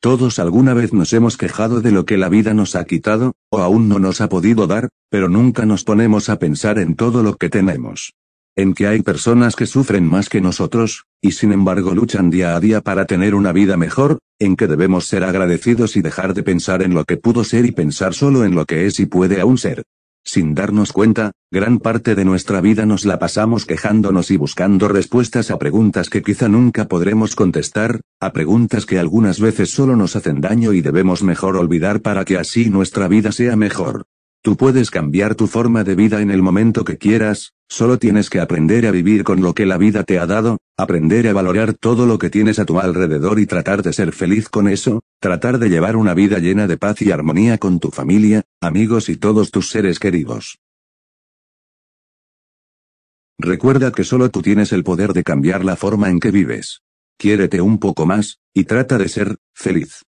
Todos alguna vez nos hemos quejado de lo que la vida nos ha quitado, o aún no nos ha podido dar, pero nunca nos ponemos a pensar en todo lo que tenemos. En que hay personas que sufren más que nosotros, y sin embargo luchan día a día para tener una vida mejor, en que debemos ser agradecidos y dejar de pensar en lo que pudo ser y pensar solo en lo que es y puede aún ser. Sin darnos cuenta, gran parte de nuestra vida nos la pasamos quejándonos y buscando respuestas a preguntas que quizá nunca podremos contestar, a preguntas que algunas veces solo nos hacen daño y debemos mejor olvidar para que así nuestra vida sea mejor. Tú puedes cambiar tu forma de vida en el momento que quieras, solo tienes que aprender a vivir con lo que la vida te ha dado, aprender a valorar todo lo que tienes a tu alrededor y tratar de ser feliz con eso, tratar de llevar una vida llena de paz y armonía con tu familia, amigos y todos tus seres queridos. Recuerda que solo tú tienes el poder de cambiar la forma en que vives. Quiérete un poco más, y trata de ser, feliz.